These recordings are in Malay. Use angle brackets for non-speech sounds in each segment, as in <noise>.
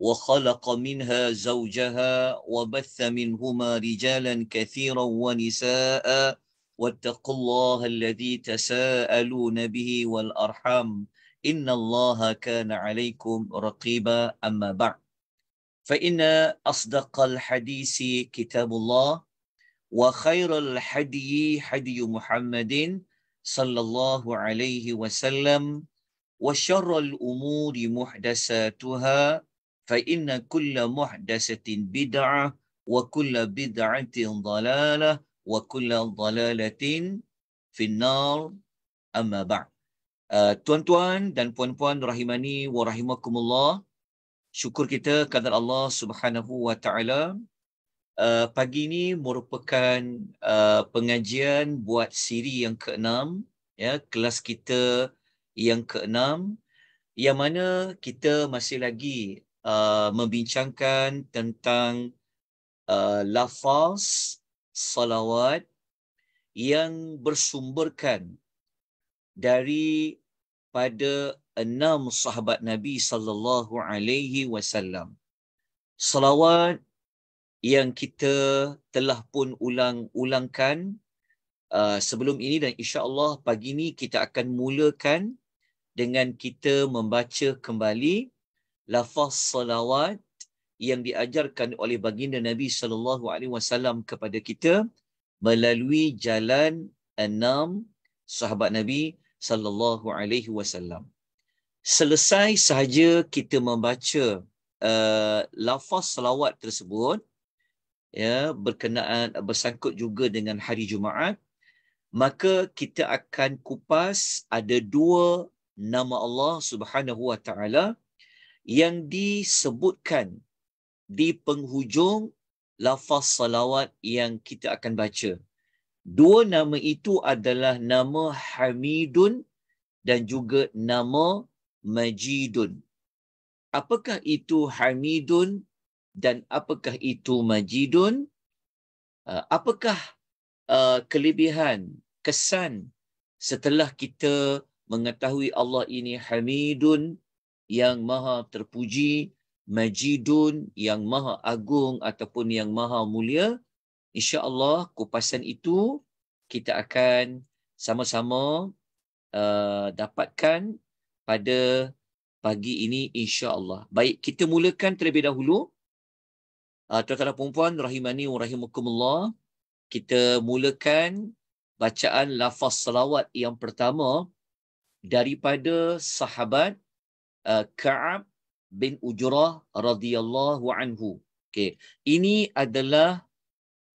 وخلق منها زوجها وبث منهما رجالا كثيرا ونساء واتقوا الله الذي تساءلون به والأرحام إن الله كان عليكم رقيبا أما بعد فإن أصدق الحديث كتاب الله وخير الحدي حدي محمد صلى الله عليه وسلم وشر الأمور محدثاتها fa inna kulla muhdasatin bid'ah wa kulla bid'atin dalalah wa kulla dalalatin finnar amma ba' uh, tuan-tuan dan puan-puan rahimani wa rahimakumullah syukur kita kepada Allah Subhanahu wa taala uh, pagi ini merupakan uh, pengajian buat siri yang keenam ya kelas kita yang keenam yang mana kita masih lagi Uh, membincangkan tentang uh, lafaz salawat yang bersumberkan dari pada enam sahabat Nabi sallallahu alaihi wasallam. Salawat yang kita telah pun ulang-ulangkan uh, sebelum ini dan insya-Allah pagi ini kita akan mulakan dengan kita membaca kembali lafaz salawat yang diajarkan oleh baginda Nabi sallallahu alaihi wasallam kepada kita melalui jalan enam sahabat Nabi sallallahu alaihi wasallam. Selesai sahaja kita membaca uh, lafaz salawat tersebut ya berkenaan bersangkut juga dengan hari Jumaat maka kita akan kupas ada dua nama Allah Subhanahu wa taala yang disebutkan di penghujung lafaz salawat yang kita akan baca. Dua nama itu adalah nama Hamidun dan juga nama Majidun. Apakah itu Hamidun dan apakah itu Majidun? Uh, apakah uh, kelebihan, kesan setelah kita mengetahui Allah ini Hamidun yang maha terpuji, majidun yang maha agung ataupun yang maha mulia. InsyaAllah kupasan itu kita akan sama-sama uh, dapatkan pada pagi ini insyaAllah. Baik, kita mulakan terlebih dahulu. Uh, Tuan-tuan dan perempuan, rahimani wa rahimakumullah. Kita mulakan bacaan lafaz salawat yang pertama daripada sahabat Eh, Ka'ab bin Ujrah radhiyallahu anhu. Okey, ini adalah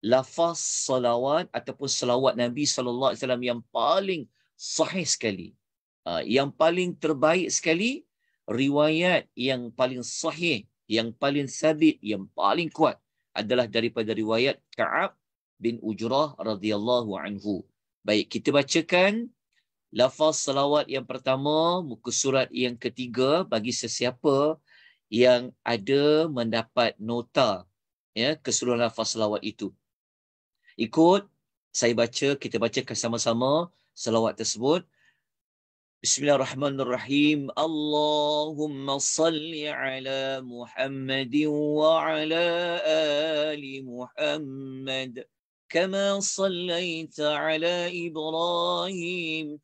lafaz salawat ataupun selawat Nabi sallallahu alaihi wasallam yang paling sahih sekali. Eh, yang paling terbaik sekali riwayat yang paling sahih, yang paling sabit, yang paling kuat adalah daripada riwayat Ka'ab bin Ujrah radhiyallahu anhu. Baik, kita bacakan lafaz salawat yang pertama muka surat yang ketiga bagi sesiapa yang ada mendapat nota ya keseluruhan lafaz salawat itu ikut saya baca kita bacakan sama-sama salawat tersebut Bismillahirrahmanirrahim Allahumma الرحمن ala اللهم wa ala ali Muhammad kama محمد كما Ibrahim على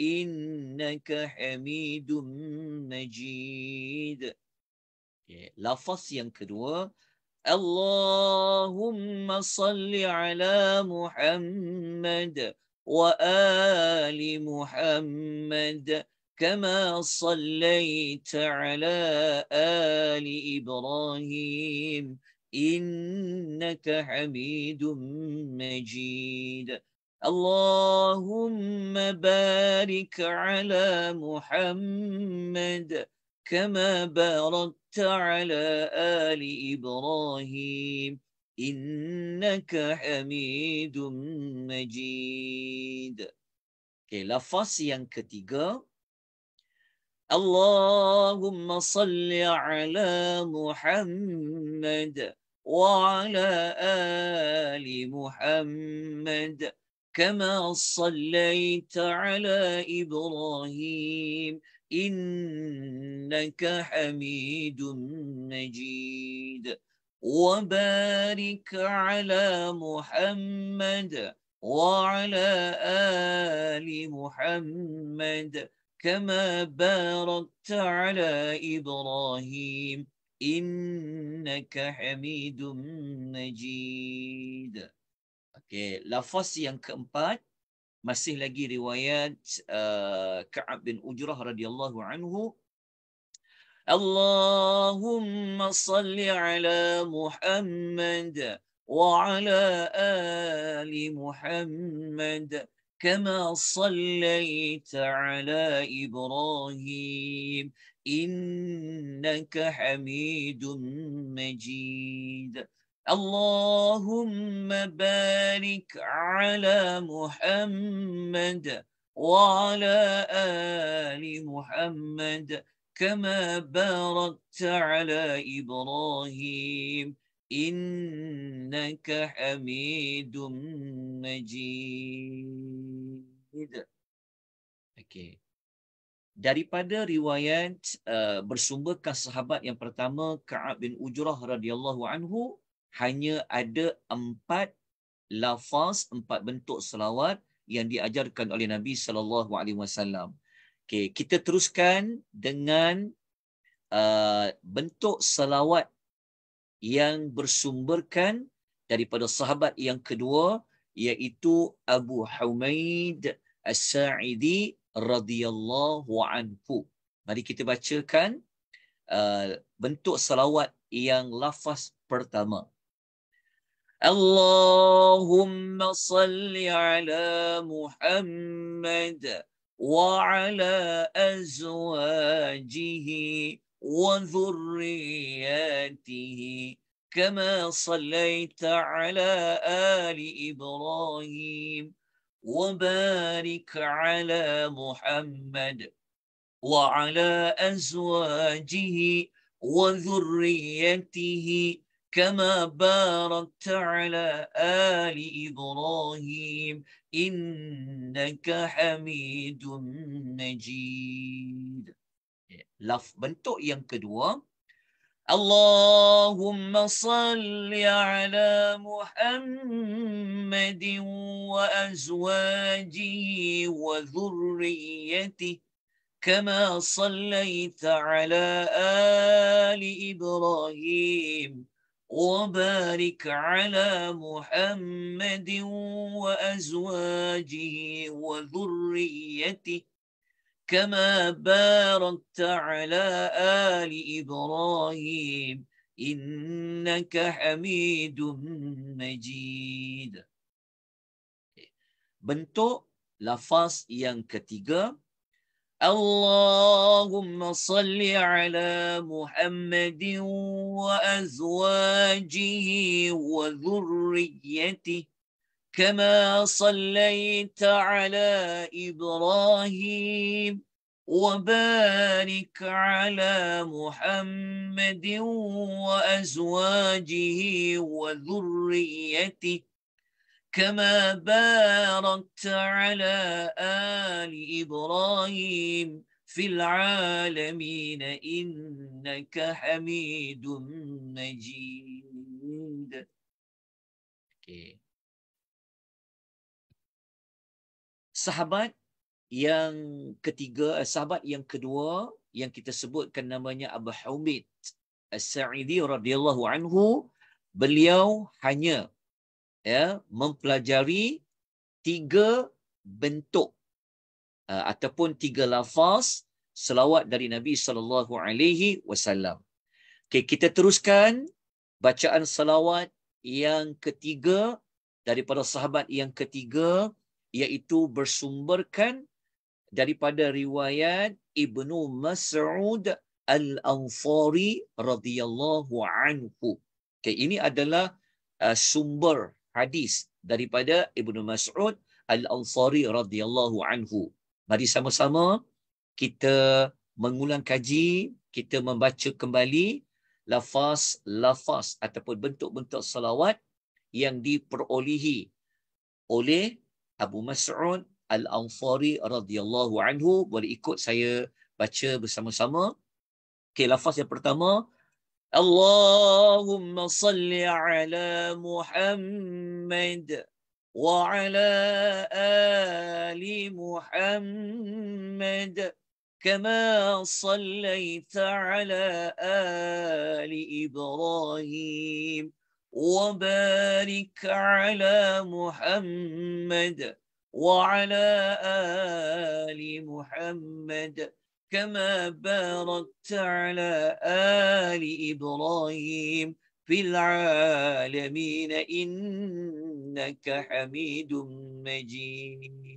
إنك حميد مجيد إيه، لا لفظ ينكدو اللهم صل على محمد وآل محمد كما صليت على آل إبراهيم إنك حميد مجيد اللهم بارك على محمد كما باركت على آل إبراهيم إنك حميد مجيد okay, Lafaz yang ketiga Allahumma salli ala Muhammad wa ala ali Muhammad كما صليت على إبراهيم إنك حميد مجيد وبارك على محمد وعلى آل محمد كما باركت على إبراهيم إنك حميد مجيد Okay. Lafaz yang keempat masih lagi riwayat uh, Ka'ab bin Ujrah radhiyallahu anhu Allahumma salli ala Muhammad wa ala ali Muhammad kama sallaita ala Ibrahim innaka Hamidum Majid. اللهم بارك على محمد وعلى آل محمد كما باركت على إبراهيم إنك حميد مجيد. Okay. Daripada riwayat uh, bersumberkan sahabat yang pertama Ka'ab bin Ujrah radhiyallahu anhu hanya ada empat lafaz, empat bentuk selawat yang diajarkan oleh Nabi sallallahu alaihi wasallam. Okey, kita teruskan dengan uh, bentuk selawat yang bersumberkan daripada sahabat yang kedua iaitu Abu Humaid As-Sa'idi radhiyallahu anhu. Mari kita bacakan uh, bentuk selawat yang lafaz pertama. اللهم صل على محمد وعلى ازواجه وذرياته كما صليت على ال ابراهيم وبارك على محمد وعلى ازواجه وذريته كما باركت على آل إبراهيم إنك حميد مجيد Laf بنتو yang kedua اللهم صل على محمد وأزواجه وذريته كما صليت على آل إبراهيم وبارك على محمد وازواجه وذريته كما باركت على ال ابراهيم انك حميد مجيد بنتو لفاظ yang ketiga اللهم صل على محمد وأزواجه وذريته كما صليت على إبراهيم وبارك على محمد وأزواجه وذريته كما باركت على آل إبراهيم في العالمين إنك حميد مجيد Sahabat yang ketiga, eh, sahabat yang kedua yang kita sebutkan namanya Abu Hamid As-Sa'idi radhiyallahu anhu, beliau hanya ya, mempelajari tiga bentuk uh, ataupun tiga lafaz selawat dari Nabi sallallahu alaihi wasallam. Okey, kita teruskan bacaan selawat yang ketiga daripada sahabat yang ketiga iaitu bersumberkan daripada riwayat Ibnu Mas'ud Al-Anfari radhiyallahu anhu. Okey, ini adalah uh, sumber hadis daripada Ibnu Mas'ud Al-Ansari radhiyallahu anhu. Mari sama-sama kita mengulang kaji, kita membaca kembali lafaz-lafaz ataupun bentuk-bentuk salawat yang diperolehi oleh Abu Mas'ud Al-Ansari radhiyallahu anhu. Boleh ikut saya baca bersama-sama. Okay, lafaz yang pertama, اللهم صل على محمد وعلى آل محمد كما صليت على آل إبراهيم وبارك على محمد وعلى آل محمد كما باركت على آل إبراهيم في العالمين إنك حميد مجيد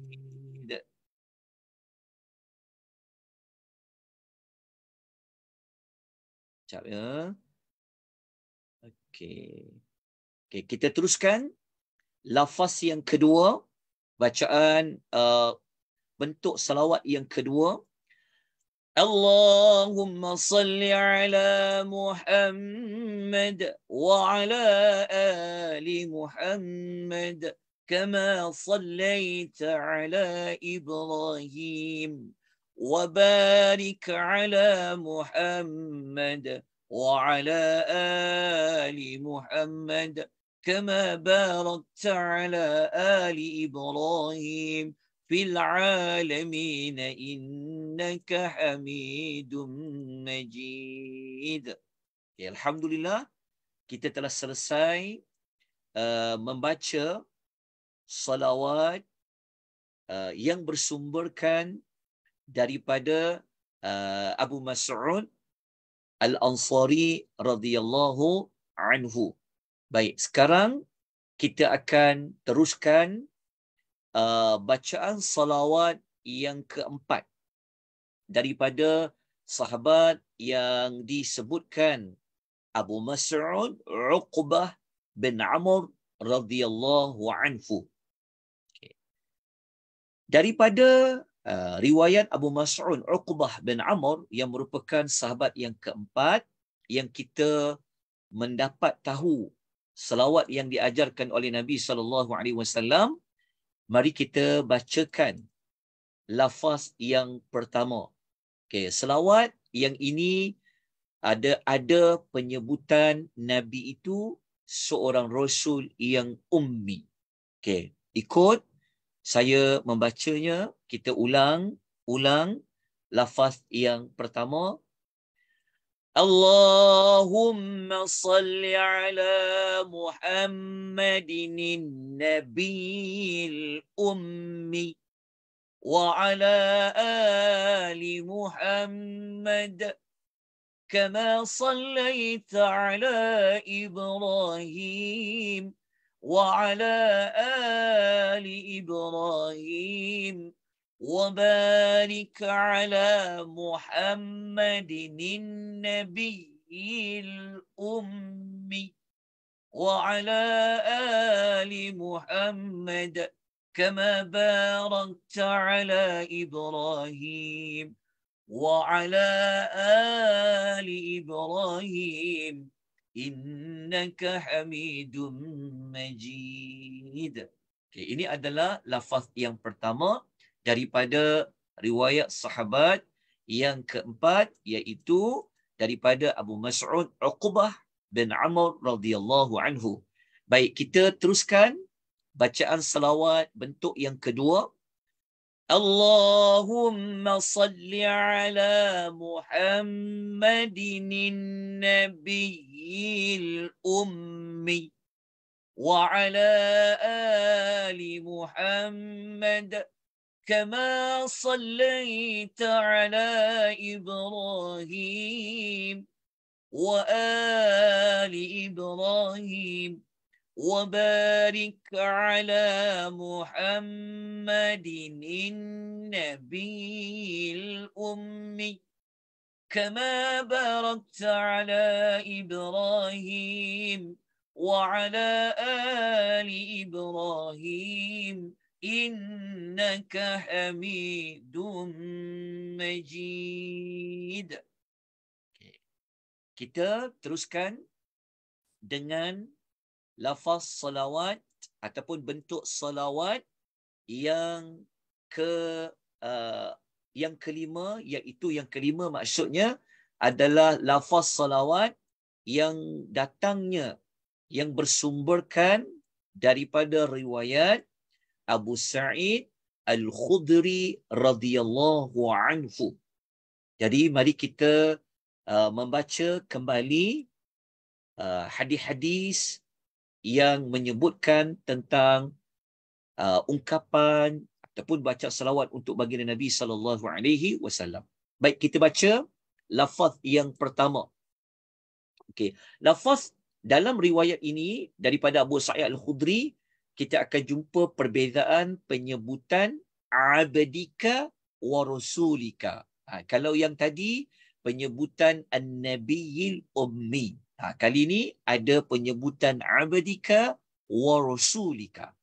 Sekejap ya. Okay. Okay, kita teruskan lafaz yang kedua bacaan uh, bentuk salawat yang kedua اللهم صل على محمد وعلى آل محمد كما صليت على إبراهيم وبارك على محمد وعلى آل محمد كما باركت على آل إبراهيم في العالمين إنك حميد مجيد okay, الحمد لله kita telah selesai uh, membaca salawat uh, yang bersumberkan daripada uh, Abu Mas'ud Al-Ansari radhiyallahu anhu. Baik, sekarang kita akan teruskan Uh, bacaan salawat yang keempat daripada sahabat yang disebutkan Abu Mas'ud Uqbah bin Amr radhiyallahu anhu. Okay. Daripada uh, riwayat Abu Mas'ud Uqbah bin Amr yang merupakan sahabat yang keempat yang kita mendapat tahu selawat yang diajarkan oleh Nabi sallallahu alaihi wasallam mari kita bacakan lafaz yang pertama. Okey, selawat yang ini ada ada penyebutan nabi itu seorang rasul yang ummi. Okey, ikut saya membacanya, kita ulang ulang lafaz yang pertama اللهم صل على محمد النبي الأمي وعلى آل محمد كما صليت على إبراهيم وعلى آل إبراهيم وبارك على محمد النبي الأمي وعلى آل محمد كما باركت على إبراهيم وعلى آل إبراهيم إنك حميد مجيد. Okay, ini adalah lafaz yang pertama daripada riwayat sahabat yang keempat iaitu daripada Abu Mas'ud Uqbah bin Amr radhiyallahu anhu. Baik kita teruskan bacaan selawat bentuk yang kedua. Allahumma salli ala Muhammadin nabiyil ummi wa ala ali Muhammad كما صليت على إبراهيم وآل إبراهيم وبارك على محمد النبي الأمي كما باركت على إبراهيم وعلى آل إبراهيم innaka hamidum majid. Okay. Kita teruskan dengan lafaz salawat ataupun bentuk salawat yang ke uh, yang kelima iaitu yang kelima maksudnya adalah lafaz salawat yang datangnya yang bersumberkan daripada riwayat Abu Sa'id Al-Khudri radhiyallahu anhu. Jadi mari kita uh, membaca kembali uh, hadis-hadis yang menyebutkan tentang uh, ungkapan ataupun baca selawat untuk baginda Nabi sallallahu alaihi wasallam. Baik kita baca lafaz yang pertama. Okey, lafaz dalam riwayat ini daripada Abu Sa'id Al-Khudri kita akan jumpa perbezaan penyebutan abdika wa rasulika. Ha, kalau yang tadi penyebutan an-nabiyil ummi. Ha, kali ini ada penyebutan abdika wa rasulika.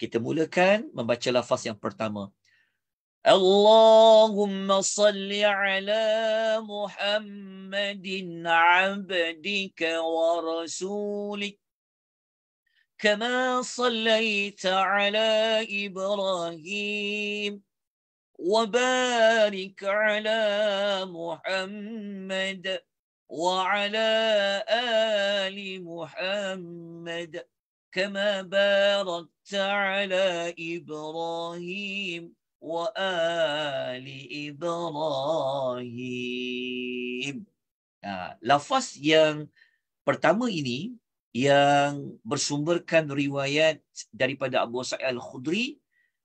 Kita mulakan membaca lafaz yang pertama. Allahumma salli ala Muhammadin abdika wa rasulika. كما صليت على إبراهيم وبارك على محمد وعلى آل محمد كما باركت على إبراهيم وآل إبراهيم. Nah, lafaz yang pertama ini yang bersumberkan riwayat daripada Abu Sa'id Al-Khudri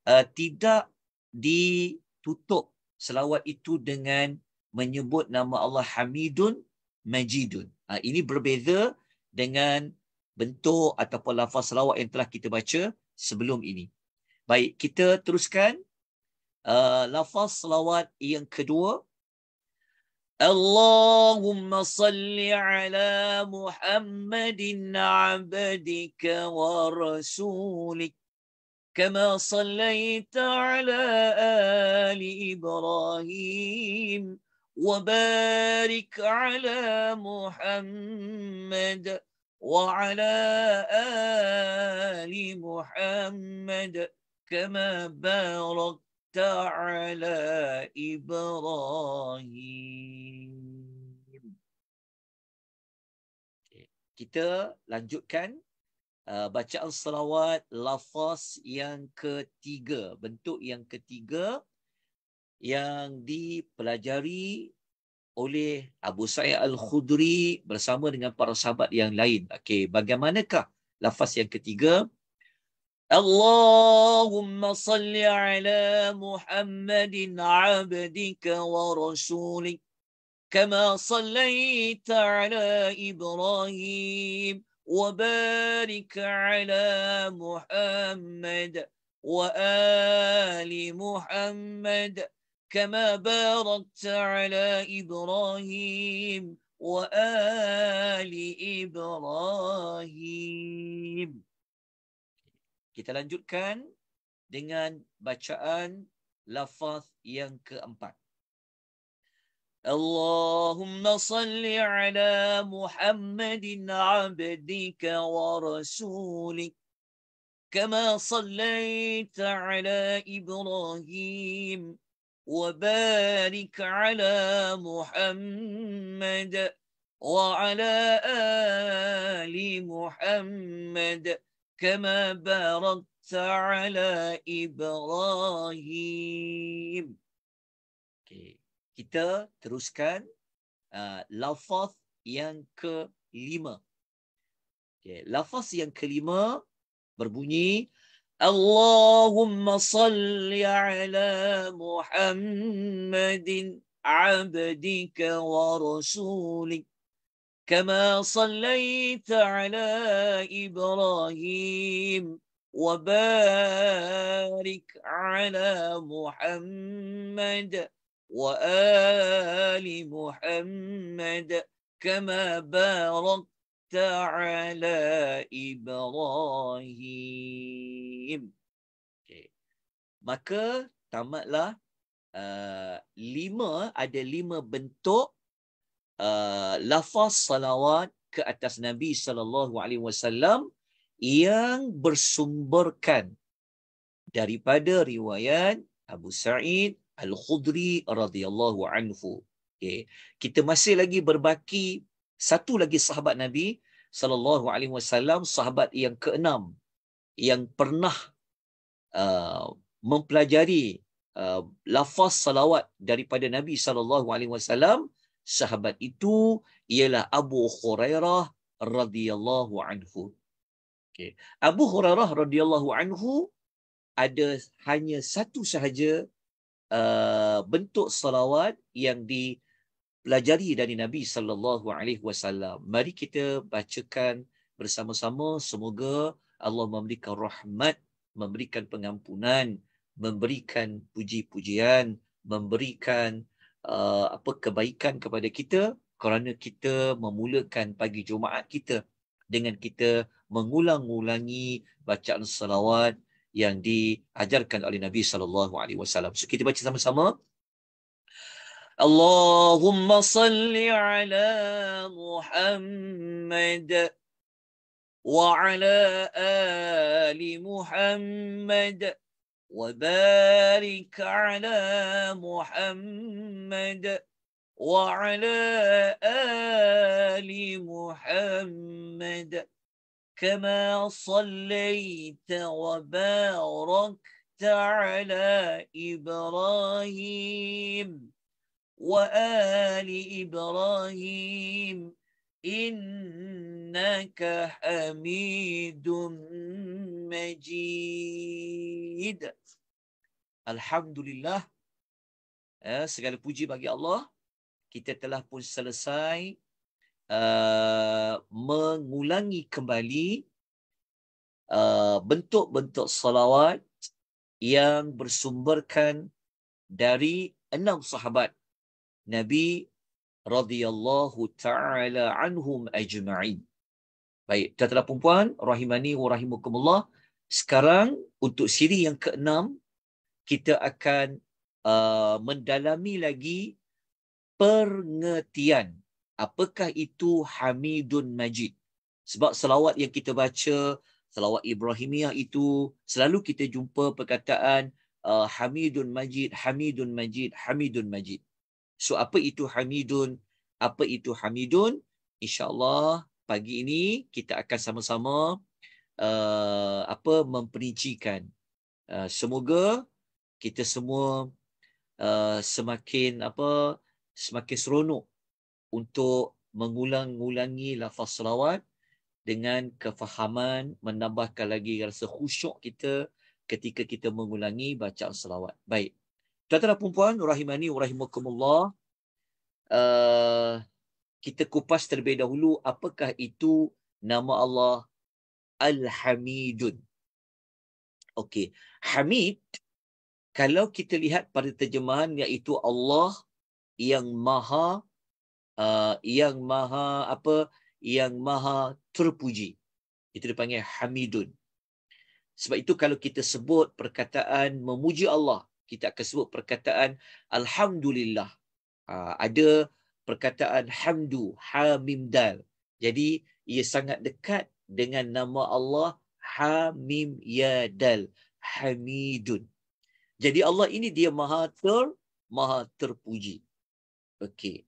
uh, tidak ditutup selawat itu dengan menyebut nama Allah Hamidun Majidun. Uh, ini berbeza dengan bentuk ataupun lafaz selawat yang telah kita baca sebelum ini. Baik, kita teruskan uh, lafaz selawat yang kedua. اللهم صل على محمد عبدك ورسولك كما صليت على آل إبراهيم وبارك على محمد وعلى آل محمد كما باركت وبركت Ibrahim. إبراهيم kita lanjutkan uh, bacaan salawat lafaz yang ketiga bentuk yang ketiga yang dipelajari oleh Abu Sayyid Al-Khudri bersama dengan para sahabat yang lain. Okey, bagaimanakah lafaz yang ketiga? اللهم صل على محمد عبدك ورسولك كما صليت على إبراهيم وبارك على محمد وآل محمد كما باركت على إبراهيم وآل إبراهيم Kita lanjutkan dengan bacaan lafaz yang keempat. Allahumma salli ala Muhammadin abdika wa rasulik kama sallaita ala Ibrahim wa barik ala Muhammad wa ala ali Muhammad. كما باركت على إبراهيم okay. kita teruskan uh, lafaz yang kelima okay. lafaz yang kelima berbunyi Allahumma salli ala Muhammadin abdika wa rasulik كما صليت على إبراهيم وبارك على محمد وآل محمد كما باركت على إبراهيم Maka tamatlah uh, lima, ada lima bentuk Uh, lafaz salawat ke atas Nabi sallallahu alaihi wasallam yang bersumberkan daripada riwayat Abu Sa'id Al-Khudri radhiyallahu anhu. Okay. Kita masih lagi berbaki satu lagi sahabat Nabi sallallahu alaihi wasallam sahabat yang keenam yang pernah uh, mempelajari uh, lafaz salawat daripada Nabi sallallahu alaihi wasallam sahabat itu ialah Abu Hurairah radhiyallahu anhu. Okay. Abu Hurairah radhiyallahu anhu ada hanya satu sahaja uh, bentuk salawat yang dipelajari dari Nabi sallallahu alaihi wasallam. Mari kita bacakan bersama-sama semoga Allah memberikan rahmat, memberikan pengampunan, memberikan puji-pujian, memberikan uh, apa kebaikan kepada kita kerana kita memulakan pagi Jumaat kita dengan kita mengulang-ulangi bacaan salawat yang diajarkan oleh Nabi sallallahu alaihi wasallam. So kita baca sama-sama. Allahumma salli ala Muhammad wa ala ali Muhammad. وبارك على محمد وعلى آل محمد كما صليت وباركت على إبراهيم وآل إبراهيم إنك حميد مجيد Alhamdulillah. Eh, segala puji bagi Allah. Kita telah pun selesai uh, mengulangi kembali uh, bentuk-bentuk salawat yang bersumberkan dari enam sahabat Nabi radhiyallahu taala anhum ajma'in. Baik, tuan-tuan dan puan-puan, rahimani wa rahimakumullah. Sekarang untuk siri yang keenam kita akan uh, mendalami lagi pengertian apakah itu Hamidun Majid. Sebab selawat yang kita baca, selawat Ibrahimiyah itu selalu kita jumpa perkataan uh, Hamidun Majid, Hamidun Majid, Hamidun Majid. So apa itu Hamidun? Apa itu Hamidun? InsyaAllah pagi ini kita akan sama-sama uh, apa memperincikan. Uh, semoga kita semua uh, semakin apa semakin seronok untuk mengulang-ulangi lafaz selawat dengan kefahaman menambahkan lagi rasa khusyuk kita ketika kita mengulangi bacaan selawat. Baik. Tuan-tuan dan puan-puan, rahimani wa rahimakumullah. Uh, kita kupas terlebih dahulu apakah itu nama Allah Al-Hamidun. Okey, Hamid kalau kita lihat pada terjemahan iaitu Allah yang maha uh, yang maha apa yang maha terpuji itu dipanggil hamidun sebab itu kalau kita sebut perkataan memuji Allah kita akan sebut perkataan alhamdulillah uh, ada perkataan hamdu Hamim Dal. jadi ia sangat dekat dengan nama Allah hamim Ya Dal, hamidun jadi Allah ini dia maha ter, maha terpuji. Okey.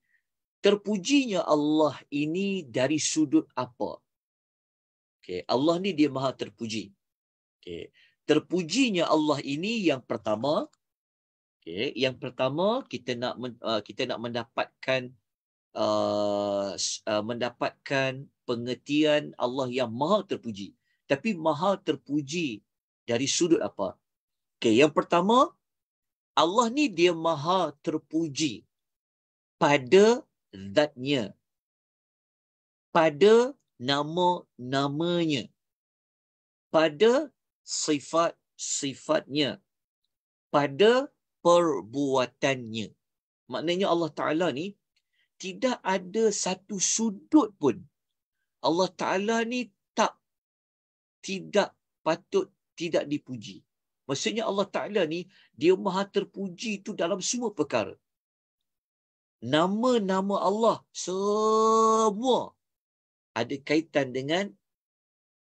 Terpujinya Allah ini dari sudut apa? Okey, Allah ni dia maha terpuji. Okey. Terpujinya Allah ini yang pertama okey, yang pertama kita nak uh, kita nak mendapatkan uh, uh, mendapatkan pengertian Allah yang maha terpuji. Tapi maha terpuji dari sudut apa? Okay, yang pertama, Allah ni dia maha terpuji pada zatnya. Pada nama-namanya. Pada sifat-sifatnya. Pada perbuatannya. Maknanya Allah Ta'ala ni tidak ada satu sudut pun Allah Ta'ala ni tak tidak patut tidak dipuji. Maksudnya Allah Ta'ala ni, dia maha terpuji tu dalam semua perkara. Nama-nama Allah semua ada kaitan dengan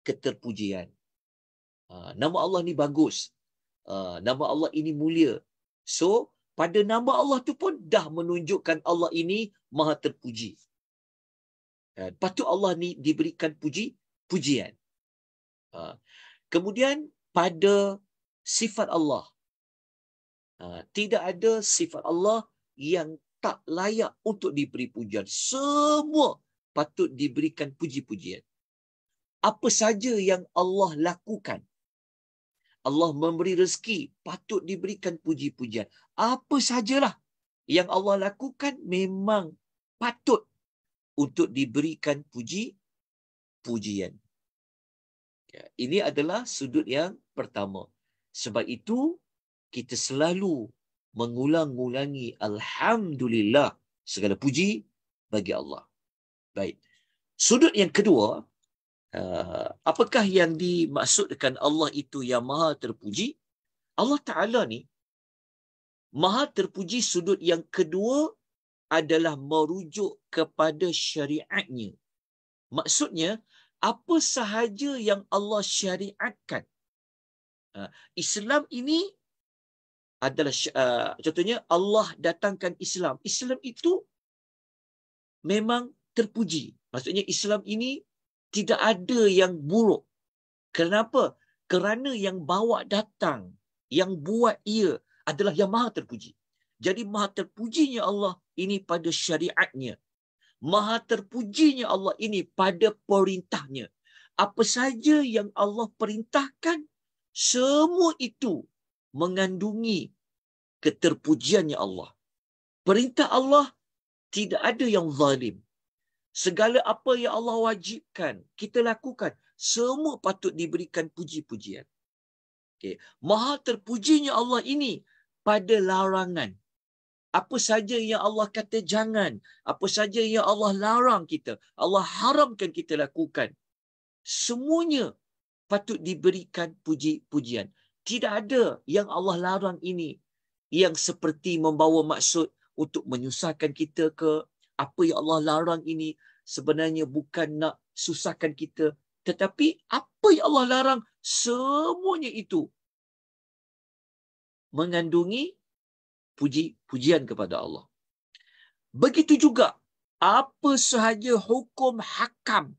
keterpujian. Ha, nama Allah ni bagus. Ha, nama Allah ini mulia. So, pada nama Allah tu pun dah menunjukkan Allah ini maha terpuji. Lepas ha, tu Allah ni diberikan puji, pujian. Kemudian pada sifat Allah. Ha, tidak ada sifat Allah yang tak layak untuk diberi pujian. Semua patut diberikan puji-pujian. Apa saja yang Allah lakukan. Allah memberi rezeki, patut diberikan puji-pujian. Apa sajalah yang Allah lakukan memang patut untuk diberikan puji-pujian. Ya, ini adalah sudut yang pertama. Sebab itu kita selalu mengulang-ulangi alhamdulillah segala puji bagi Allah. Baik. Sudut yang kedua, uh, apakah yang dimaksudkan Allah itu yang Maha terpuji? Allah Taala ni Maha terpuji sudut yang kedua adalah merujuk kepada syariatnya. Maksudnya, apa sahaja yang Allah syariatkan, Ah, Islam ini adalah ah, contohnya Allah datangkan Islam. Islam itu memang terpuji. Maksudnya Islam ini tidak ada yang buruk. Kenapa? Kerana yang bawa datang, yang buat ia adalah yang maha terpuji. Jadi maha terpujinya Allah ini pada syariatnya. Maha terpujinya Allah ini pada perintahnya. Apa saja yang Allah perintahkan, semua itu mengandungi keterpujiannya Allah. Perintah Allah tidak ada yang zalim. Segala apa yang Allah wajibkan, kita lakukan. Semua patut diberikan puji-pujian. Okay. Maha terpujinya Allah ini pada larangan. Apa saja yang Allah kata jangan. Apa saja yang Allah larang kita. Allah haramkan kita lakukan. Semuanya patut diberikan puji-pujian. Tidak ada yang Allah larang ini yang seperti membawa maksud untuk menyusahkan kita ke apa yang Allah larang ini sebenarnya bukan nak susahkan kita tetapi apa yang Allah larang semuanya itu mengandungi puji-pujian kepada Allah. Begitu juga apa sahaja hukum hakam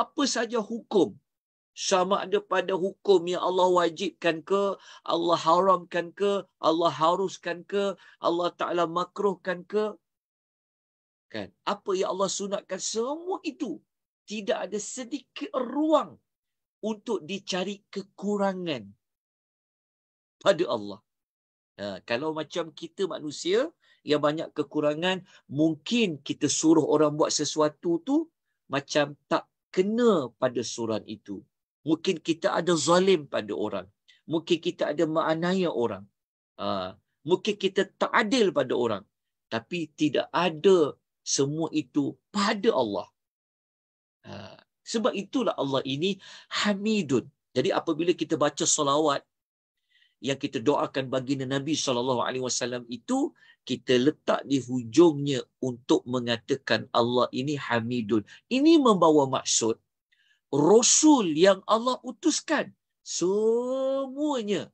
apa sahaja hukum sama ada pada hukum yang Allah wajibkan ke, Allah haramkan ke, Allah haruskan ke, Allah Ta'ala makruhkan ke. Kan? Apa yang Allah sunatkan semua itu tidak ada sedikit ruang untuk dicari kekurangan pada Allah. Ha, kalau macam kita manusia yang banyak kekurangan, mungkin kita suruh orang buat sesuatu tu macam tak kena pada surat itu. Mungkin kita ada zalim pada orang. Mungkin kita ada maanaya orang. Uh, mungkin kita tak adil pada orang. Tapi tidak ada semua itu pada Allah. Uh, sebab itulah Allah ini hamidun. Jadi apabila kita baca solawat yang kita doakan bagi Nabi sallallahu alaihi wasallam itu kita letak di hujungnya untuk mengatakan Allah ini Hamidun. Ini membawa maksud rasul yang Allah utuskan semuanya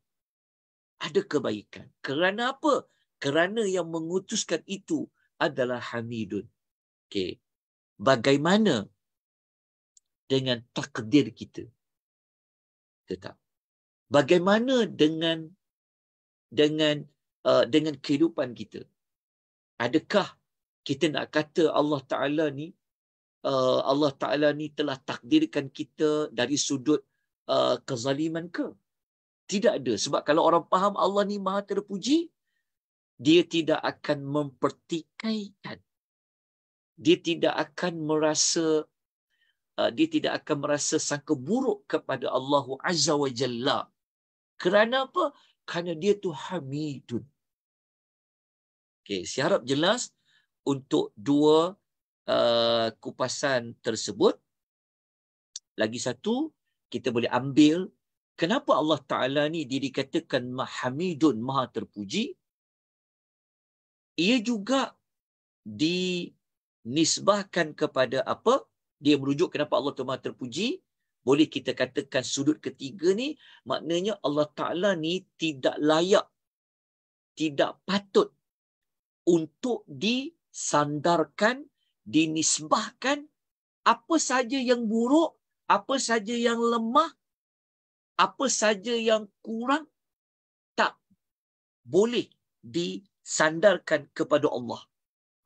ada kebaikan kerana apa kerana yang mengutuskan itu adalah hamidun Okay, bagaimana dengan takdir kita tetap bagaimana dengan dengan uh, dengan kehidupan kita adakah kita nak kata Allah taala ni Uh, Allah Ta'ala ni telah takdirkan kita dari sudut uh, kezaliman ke? Tidak ada. Sebab kalau orang faham Allah ni maha terpuji, dia tidak akan mempertikaikan. Dia tidak akan merasa uh, dia tidak akan merasa sangka buruk kepada Allah Azza wa Jalla. Kerana apa? Kerana dia tu hamidun. Okay, saya harap jelas untuk dua uh, kupasan tersebut. Lagi satu, kita boleh ambil kenapa Allah Ta'ala ni dikatakan Mahamidun Maha Terpuji. Ia juga dinisbahkan kepada apa? Dia merujuk kenapa Allah Ta'ala Maha Terpuji. Boleh kita katakan sudut ketiga ni maknanya Allah Ta'ala ni tidak layak, tidak patut untuk disandarkan dinisbahkan apa saja yang buruk, apa saja yang lemah, apa saja yang kurang tak boleh disandarkan kepada Allah.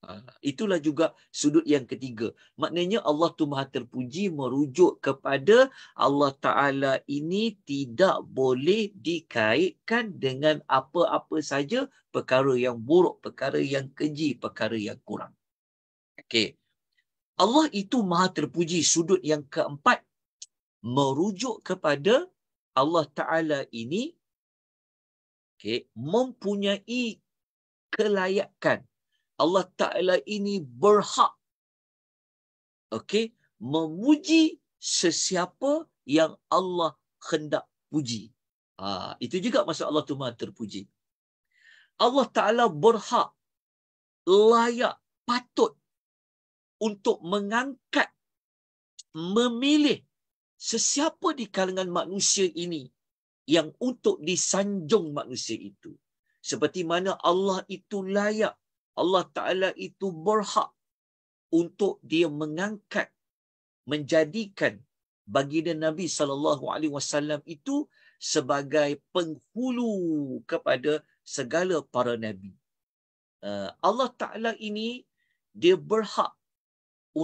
Ha, itulah juga sudut yang ketiga. Maknanya Allah tu maha terpuji merujuk kepada Allah Ta'ala ini tidak boleh dikaitkan dengan apa-apa saja perkara yang buruk, perkara yang keji, perkara yang kurang. Okay. Allah itu maha terpuji. Sudut yang keempat, merujuk kepada Allah Ta'ala ini okay, mempunyai kelayakan. Allah Ta'ala ini berhak okay, memuji sesiapa yang Allah hendak puji. Ha, itu juga maksud Allah itu maha terpuji. Allah Ta'ala berhak layak patut untuk mengangkat memilih sesiapa di kalangan manusia ini yang untuk disanjung manusia itu seperti mana Allah itu layak Allah taala itu berhak untuk dia mengangkat menjadikan baginda Nabi saw itu sebagai penghulu kepada segala para nabi uh, Allah taala ini dia berhak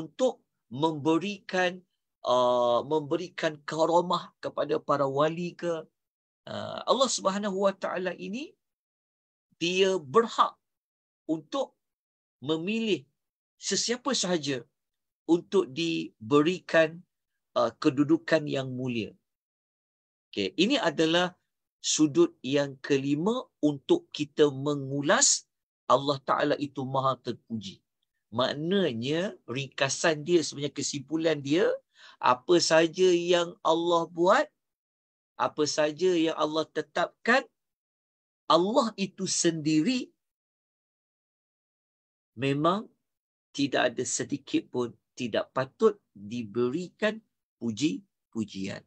untuk memberikan uh, memberikan karamah kepada para wali ke uh, Allah Subhanahu Wa Taala ini dia berhak untuk memilih sesiapa sahaja untuk diberikan uh, kedudukan yang mulia. Okay. Ini adalah sudut yang kelima untuk kita mengulas Allah Ta'ala itu maha terpuji maknanya ringkasan dia sebenarnya kesimpulan dia apa saja yang Allah buat apa saja yang Allah tetapkan Allah itu sendiri memang tidak ada sedikit pun tidak patut diberikan puji pujian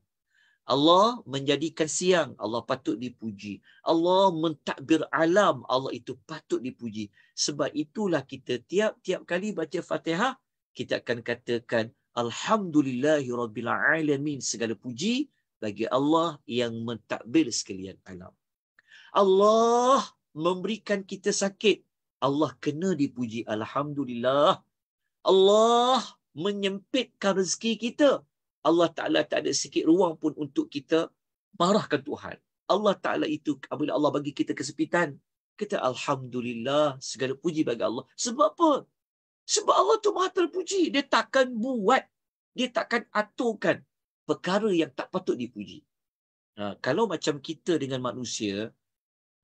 Allah menjadikan siang, Allah patut dipuji. Allah mentadbir alam, Allah itu patut dipuji. Sebab itulah kita tiap-tiap kali baca Fatihah, kita akan katakan alamin segala puji bagi Allah yang mentadbir sekalian alam. Allah memberikan kita sakit, Allah kena dipuji alhamdulillah. Allah menyempitkan rezeki kita, Allah Ta'ala tak ada sikit ruang pun untuk kita marahkan Tuhan. Allah Ta'ala itu, apabila Allah bagi kita kesepitan kita Alhamdulillah, segala puji bagi Allah. Sebab apa? Sebab Allah tu maha terpuji. Dia takkan buat, dia takkan aturkan perkara yang tak patut dipuji. Ha, kalau macam kita dengan manusia,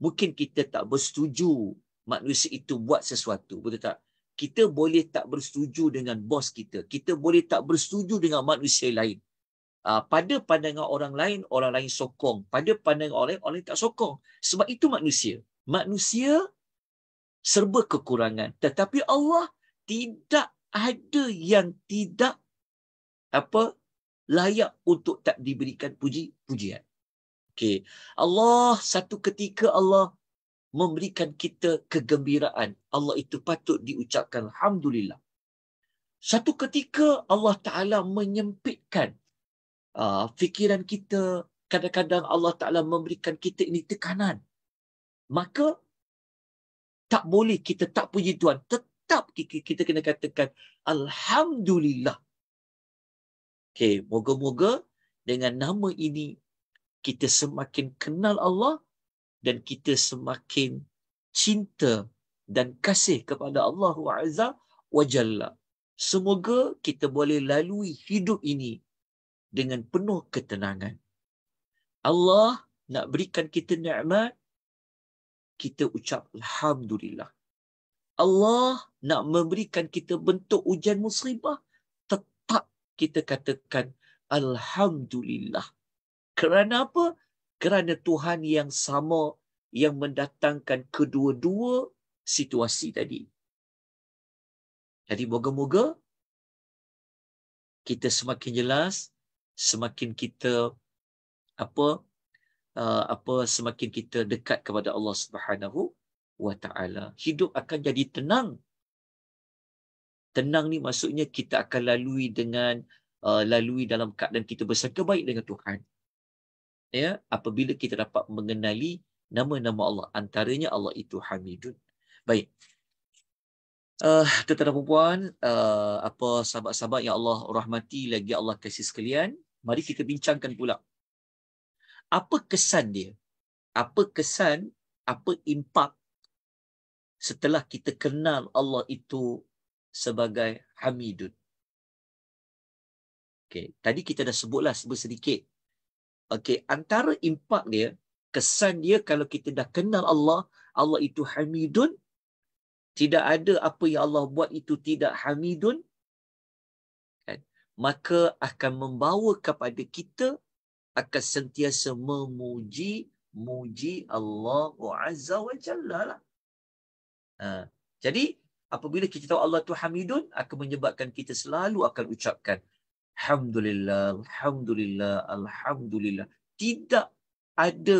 mungkin kita tak bersetuju manusia itu buat sesuatu. Betul tak? kita boleh tak bersetuju dengan bos kita. Kita boleh tak bersetuju dengan manusia lain. Uh, pada pandangan orang lain, orang lain sokong. Pada pandangan orang lain, orang lain tak sokong. Sebab itu manusia. Manusia serba kekurangan. Tetapi Allah tidak ada yang tidak apa layak untuk tak diberikan puji pujian. Okay. Allah satu ketika Allah memberikan kita kegembiraan. Allah itu patut diucapkan Alhamdulillah. Satu ketika Allah Ta'ala menyempitkan uh, fikiran kita. Kadang-kadang Allah Ta'ala memberikan kita ini tekanan. Maka tak boleh kita tak puji Tuhan. Tetap kita kena katakan Alhamdulillah. Okay, moga-moga dengan nama ini kita semakin kenal Allah, dan kita semakin cinta dan kasih kepada Allah Azza wa Jalla. Semoga kita boleh lalui hidup ini dengan penuh ketenangan. Allah nak berikan kita nikmat, kita ucap Alhamdulillah. Allah nak memberikan kita bentuk ujian musibah, tetap kita katakan Alhamdulillah. Kerana apa? kerana Tuhan yang sama yang mendatangkan kedua-dua situasi tadi. Jadi moga-moga kita semakin jelas, semakin kita apa uh, apa semakin kita dekat kepada Allah Subhanahu wa taala, hidup akan jadi tenang. Tenang ni maksudnya kita akan lalui dengan uh, lalui dalam keadaan kita bersangka baik dengan Tuhan ya apabila kita dapat mengenali nama-nama Allah antaranya Allah itu Hamidun baik Uh, eh, tetap perempuan uh, eh, apa sahabat-sahabat yang Allah rahmati lagi Allah kasih sekalian mari kita bincangkan pula apa kesan dia apa kesan apa impak setelah kita kenal Allah itu sebagai Hamidun okay. tadi kita dah sebutlah sebut sedikit Okey, antara impak dia, kesan dia kalau kita dah kenal Allah, Allah itu Hamidun. Tidak ada apa yang Allah buat itu tidak Hamidun. Kan? Maka akan membawa kepada kita akan sentiasa memuji muji Allah Azza wa Jalla lah. Ha. Jadi apabila kita tahu Allah tu Hamidun akan menyebabkan kita selalu akan ucapkan Alhamdulillah, Alhamdulillah, Alhamdulillah. Tidak ada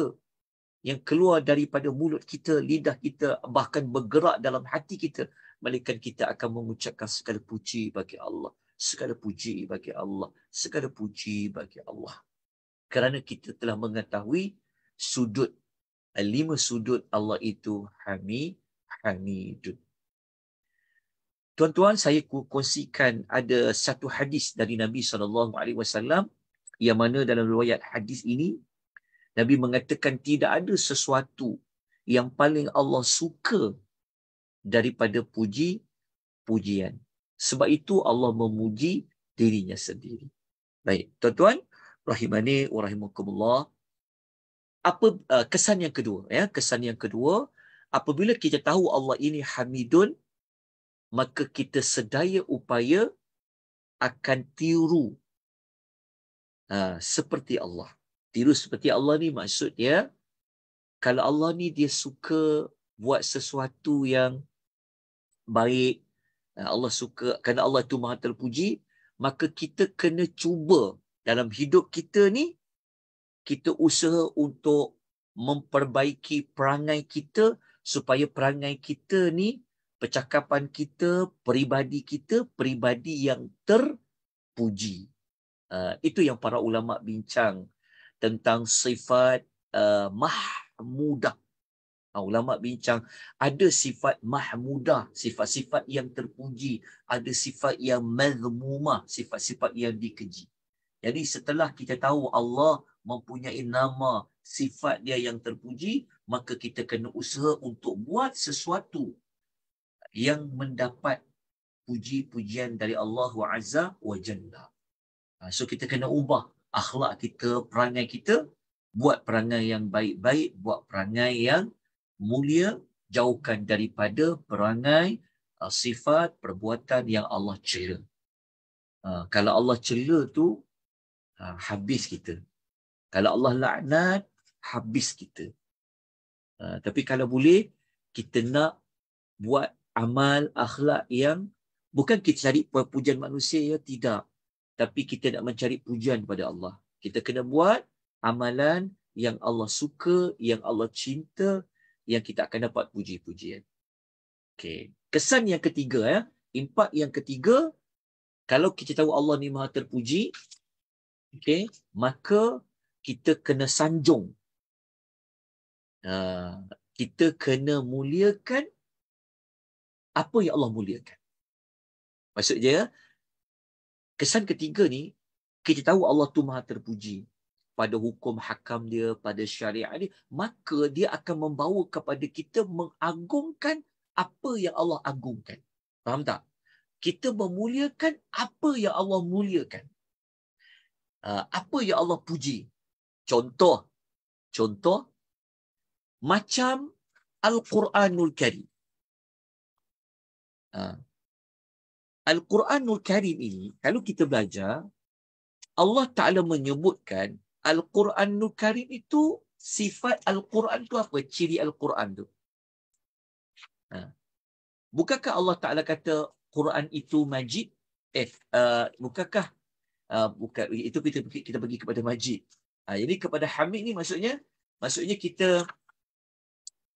yang keluar daripada mulut kita, lidah kita, bahkan bergerak dalam hati kita. Malaikat kita akan mengucapkan segala puji bagi Allah. Segala puji bagi Allah. Segala puji bagi Allah. Kerana kita telah mengetahui sudut, lima sudut Allah itu hamid, hamidun. Tuan-tuan, saya kongsikan ada satu hadis dari Nabi saw. alaihi yang mana dalam riwayat hadis ini Nabi mengatakan tidak ada sesuatu yang paling Allah suka daripada puji pujian. Sebab itu Allah memuji dirinya sendiri. Baik, tuan-tuan, rahimani wa rahimakumullah. Apa uh, kesan yang kedua ya? Kesan yang kedua, apabila kita tahu Allah ini Hamidun maka kita sedaya upaya akan tiru ha, seperti Allah. Tiru seperti Allah ni maksudnya kalau Allah ni dia suka buat sesuatu yang baik, ha, Allah suka kerana Allah tu maha terpuji, maka kita kena cuba dalam hidup kita ni kita usaha untuk memperbaiki perangai kita supaya perangai kita ni percakapan kita, peribadi kita, peribadi yang terpuji. Uh, itu yang para ulama bincang tentang sifat uh, mahmudah. Uh, ulama bincang ada sifat mahmudah, sifat-sifat yang terpuji, ada sifat yang mazmumah, sifat-sifat yang dikeji. Jadi setelah kita tahu Allah mempunyai nama sifat dia yang terpuji, maka kita kena usaha untuk buat sesuatu yang mendapat puji-pujian dari Allah Azza wa Jalla. Ah, so kita kena ubah akhlak kita, perangai kita, buat perangai yang baik-baik, buat perangai yang mulia, jauhkan daripada perangai ah, sifat perbuatan yang Allah cela. Ah, kalau Allah cela tu habis kita. Kalau Allah laknat habis kita. tapi kalau boleh kita nak buat amal akhlak yang bukan kita cari pujian manusia ya tidak tapi kita nak mencari pujian pada Allah kita kena buat amalan yang Allah suka yang Allah cinta yang kita akan dapat puji-pujian Okay, kesan yang ketiga ya impak yang ketiga kalau kita tahu Allah ni Maha terpuji okay, maka kita kena sanjung uh, kita kena muliakan apa yang Allah muliakan. Maksudnya, kesan ketiga ni, kita tahu Allah tu maha terpuji pada hukum hakam dia, pada syariah dia, maka dia akan membawa kepada kita mengagungkan apa yang Allah agungkan. Faham tak? Kita memuliakan apa yang Allah muliakan. Ah, apa yang Allah puji. Contoh, contoh, macam Al-Quranul Karim. Ha. Al-Quranul Karim ini, kalau kita belajar, Allah Ta'ala menyebutkan Al-Quranul Karim itu sifat Al-Quran itu apa? Ciri Al-Quran itu. Ha. Bukankah Allah Ta'ala kata Quran itu majid? Eh, uh, bukankah? Uh, bukan, itu kita, kita pergi kepada majid. Ha, jadi kepada Hamid ini maksudnya maksudnya kita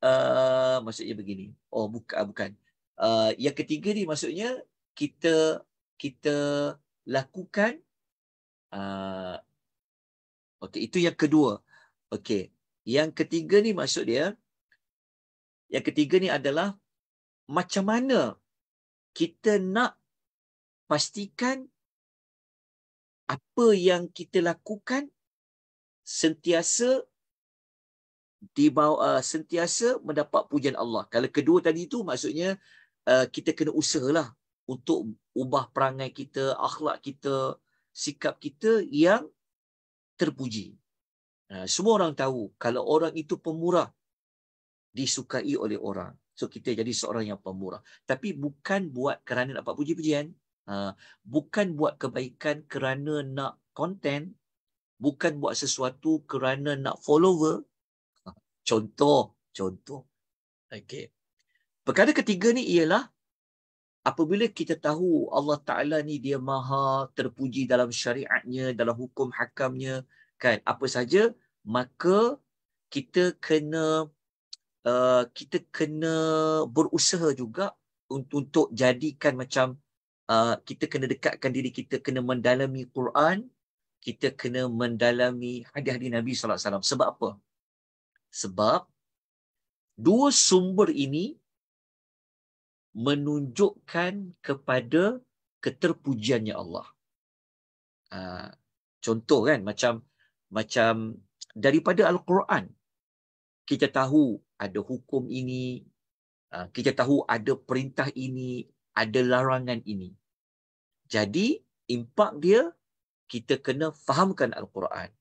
uh, maksudnya begini. Oh buka, bukan bukan. Uh, yang ketiga ni maksudnya kita kita lakukan uh, okey itu yang kedua okey yang ketiga ni maksud dia yang ketiga ni adalah macam mana kita nak pastikan apa yang kita lakukan sentiasa di bawah, uh, sentiasa mendapat pujian Allah. Kalau kedua tadi tu maksudnya Uh, kita kena usahalah untuk ubah perangai kita, akhlak kita, sikap kita yang terpuji. Uh, semua orang tahu kalau orang itu pemurah disukai oleh orang. So kita jadi seorang yang pemurah. Tapi bukan buat kerana nak dapat puji-pujian. Uh, bukan buat kebaikan kerana nak konten. Bukan buat sesuatu kerana nak follower. Uh, contoh. Contoh. Okay. Perkara ketiga ni ialah apabila kita tahu Allah Ta'ala ni dia maha terpuji dalam syariatnya, dalam hukum hakamnya, kan? Apa saja, maka kita kena uh, kita kena berusaha juga untuk, untuk jadikan macam uh, kita kena dekatkan diri kita kena mendalami Quran kita kena mendalami hadis-hadis Nabi sallallahu alaihi wasallam sebab apa sebab dua sumber ini menunjukkan kepada keterpujiannya Allah. Ha, contoh kan macam macam daripada Al-Quran kita tahu ada hukum ini, ha, kita tahu ada perintah ini, ada larangan ini. Jadi impak dia kita kena fahamkan Al-Quran.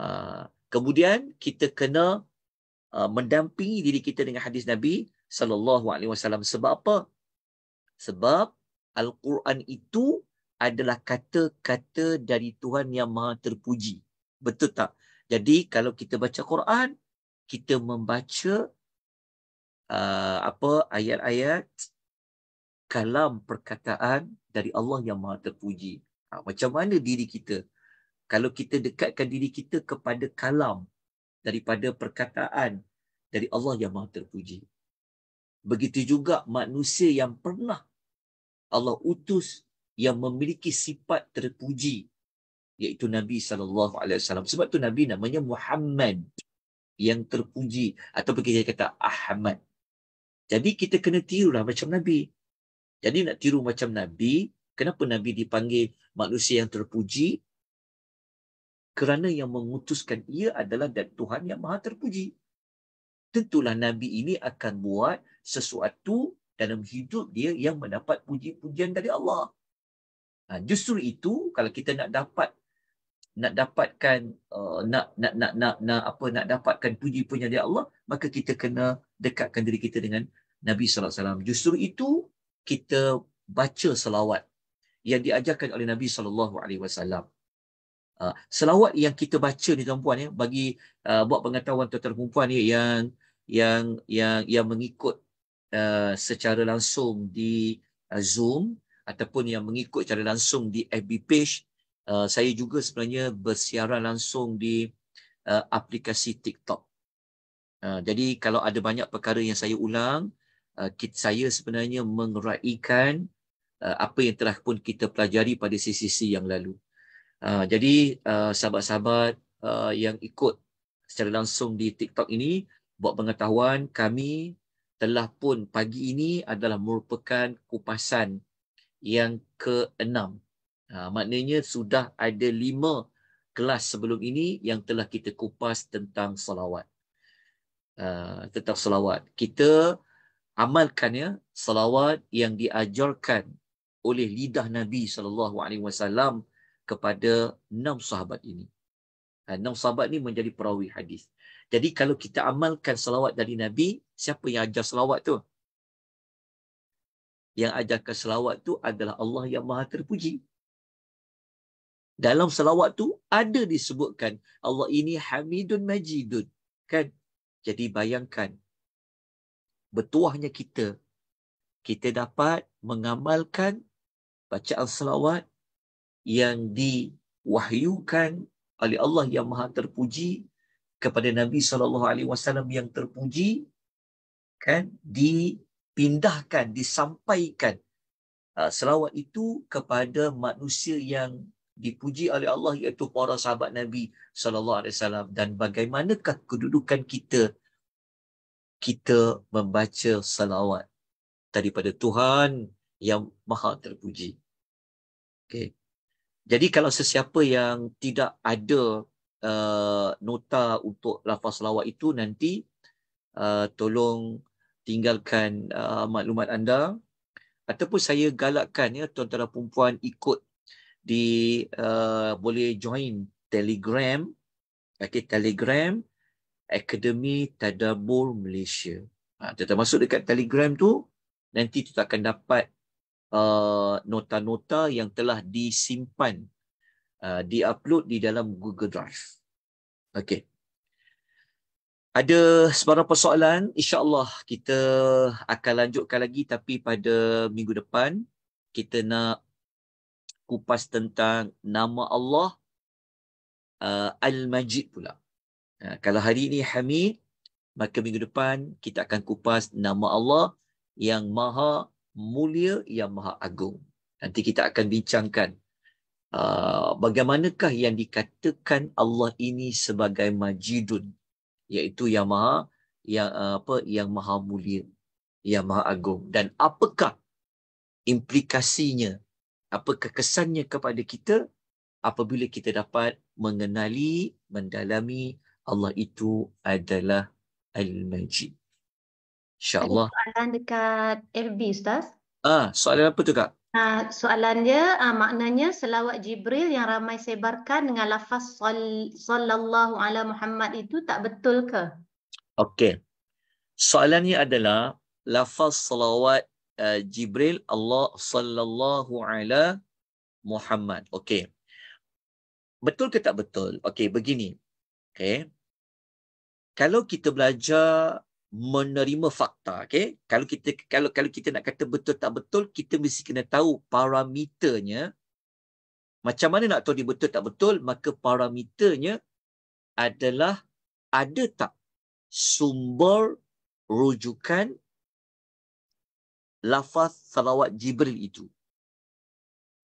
Ha, kemudian kita kena mendampingi diri kita dengan hadis Nabi sallallahu alaihi wasallam sebab apa? Sebab al-Quran itu adalah kata-kata dari Tuhan yang Maha terpuji. Betul tak? Jadi kalau kita baca Quran, kita membaca uh, apa ayat-ayat kalam perkataan dari Allah yang Maha terpuji. Ha, macam mana diri kita? Kalau kita dekatkan diri kita kepada kalam daripada perkataan dari Allah yang Maha terpuji begitu juga manusia yang pernah Allah utus yang memiliki sifat terpuji iaitu Nabi sallallahu alaihi wasallam sebab tu nabi namanya Muhammad yang terpuji atau begitu kata Ahmad jadi kita kena tirulah macam nabi jadi nak tiru macam nabi kenapa nabi dipanggil manusia yang terpuji kerana yang mengutuskan ia adalah dan Tuhan yang maha terpuji tentulah nabi ini akan buat sesuatu dalam hidup dia yang mendapat puji-pujian dari Allah. Ha, justru itu kalau kita nak dapat nak dapatkan uh, nak, nak nak nak nak apa nak dapatkan puji-pujian dari Allah maka kita kena dekatkan diri kita dengan Nabi sallallahu alaihi wasallam. Justru itu kita baca selawat yang diajarkan oleh Nabi sallallahu alaihi wasallam. Uh, selawat yang kita baca ni tuan-tuan ya bagi uh, buat pengetahuan tuan-tuan dan ya, yang yang yang yang mengikut Eh, secara langsung di uh, Zoom ataupun yang mengikut secara langsung di FB page, uh, saya juga sebenarnya bersiaran langsung di uh, aplikasi TikTok. Uh, jadi kalau ada banyak perkara yang saya ulang, uh, saya sebenarnya mengeraikan uh, apa yang telah pun kita pelajari pada sesi-sesi yang lalu. Uh, jadi uh, sahabat-sahabat uh, yang ikut secara langsung di TikTok ini, buat pengetahuan kami telah pun pagi ini adalah merupakan kupasan yang keenam. Ha, maknanya sudah ada lima kelas sebelum ini yang telah kita kupas tentang salawat. Uh, tentang salawat. Kita amalkan ya salawat yang diajarkan oleh lidah Nabi sallallahu alaihi wasallam kepada enam sahabat ini. Ha, enam sahabat ini menjadi perawi hadis. Jadi kalau kita amalkan salawat dari Nabi, siapa yang ajar salawat tu? Yang ajarkan salawat tu adalah Allah yang maha terpuji. Dalam salawat tu ada disebutkan Allah ini hamidun majidun. Kan? Jadi bayangkan bertuahnya kita kita dapat mengamalkan bacaan salawat yang diwahyukan oleh Allah yang maha terpuji kepada Nabi sallallahu alaihi wasallam yang terpuji kan dipindahkan disampaikan uh, selawat itu kepada manusia yang dipuji oleh Allah iaitu para sahabat Nabi sallallahu alaihi wasallam dan bagaimanakah kedudukan kita kita membaca selawat daripada Tuhan yang maha terpuji. Okay. Jadi kalau sesiapa yang tidak ada uh, nota untuk lafaz selawat itu nanti uh, tolong tinggalkan uh, maklumat anda ataupun saya galakkan ya tuan-tuan dan puan ikut di uh, boleh join Telegram okay, Telegram Akademi Tadabur Malaysia. Ha, kita masuk dekat Telegram tu nanti kita akan dapat uh, nota-nota yang telah disimpan Uh, diupload di dalam Google Drive. Okey. Ada sebarang persoalan, insya-Allah kita akan lanjutkan lagi tapi pada minggu depan kita nak kupas tentang nama Allah uh, Al-Majid pula. Uh, kalau hari ini Hamid, maka minggu depan kita akan kupas nama Allah yang Maha Mulia, yang Maha Agung. Nanti kita akan bincangkan Ah, bagaimanakah yang dikatakan Allah ini sebagai majidun iaitu yang maha yang uh, apa yang maha mulia yang maha agung dan apakah implikasinya apa kesannya kepada kita apabila kita dapat mengenali mendalami Allah itu adalah al-majid insyaallah soalan dekat FB ustaz ah soalan apa tu kak Ah, soalan dia uh, ah, maknanya selawat Jibril yang ramai sebarkan dengan lafaz sallallahu ala Muhammad itu tak betul ke? Okey. Soalannya adalah lafaz selawat uh, Jibril Allah sallallahu ala Muhammad. Okey. Betul ke tak betul? Okey, begini. Okey. Kalau kita belajar menerima fakta okey kalau kita kalau kalau kita nak kata betul tak betul kita mesti kena tahu parameternya macam mana nak tahu dia betul tak betul maka parameternya adalah ada tak sumber rujukan lafaz salawat jibril itu